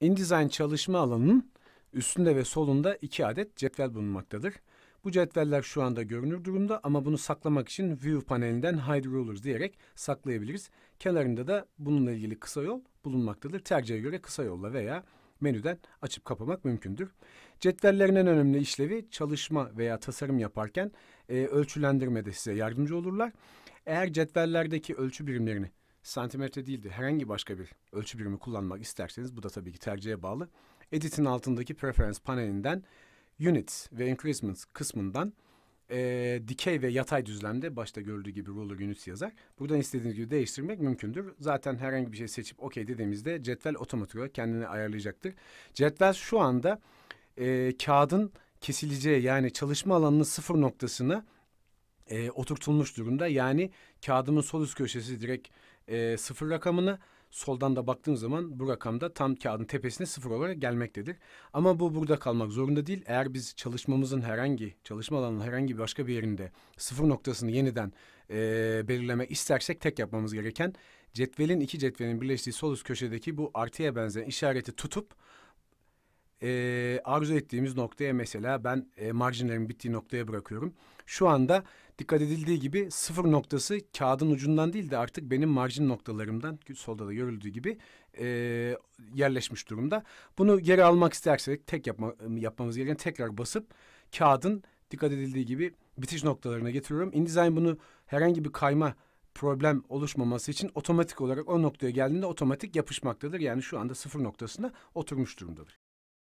InDesign çalışma alanının üstünde ve solunda iki adet cetvel bulunmaktadır. Bu cetveller şu anda görünür durumda ama bunu saklamak için View panelinden Hide Rulers diyerek saklayabiliriz. Kenarında da bununla ilgili kısa yol bulunmaktadır. Tercihe göre kısa yolla veya menüden açıp kapamak mümkündür. Cetvellerin en önemli işlevi çalışma veya tasarım yaparken e, ölçülendirmede size yardımcı olurlar. Eğer cetvellerdeki ölçü birimlerini santimetre değil de herhangi başka bir ölçü birimi kullanmak isterseniz bu da tabii ki tercihe bağlı. Edit'in altındaki Preference panelinden Units ve Increment kısmından e, dikey ve yatay düzlemde başta gördüğü gibi Ruler Units yazar. Buradan istediğiniz gibi değiştirmek mümkündür. Zaten herhangi bir şey seçip OK dediğimizde cetvel otomatik olarak kendini ayarlayacaktır. Cetvel şu anda e, kağıdın kesileceği yani çalışma alanının sıfır noktasını e, oturtulmuş durumda. Yani kağıdımın sol üst köşesi direkt e, sıfır rakamını soldan da baktığım zaman bu rakamda tam kağıdın tepesine sıfır olarak gelmektedir. Ama bu burada kalmak zorunda değil. Eğer biz çalışmamızın herhangi, çalışma alanının herhangi başka bir yerinde sıfır noktasını yeniden e, belirleme istersek tek yapmamız gereken cetvelin iki cetvelin birleştiği sol üst köşedeki bu artıya benzeyen işareti tutup e, arzu ettiğimiz noktaya mesela ben e, marjinlerin bittiği noktaya bırakıyorum. Şu anda dikkat edildiği gibi sıfır noktası kağıdın ucundan değil de artık benim marjin noktalarımdan solda da görüldüğü gibi e, yerleşmiş durumda. Bunu geri almak istersek tek yapma, ıı, yapmamız gereken tekrar basıp kağıdın dikkat edildiği gibi bitiş noktalarına getiriyorum. InDesign bunu herhangi bir kayma problem oluşmaması için otomatik olarak o noktaya geldiğinde otomatik yapışmaktadır. Yani şu anda sıfır noktasına oturmuş durumdadır.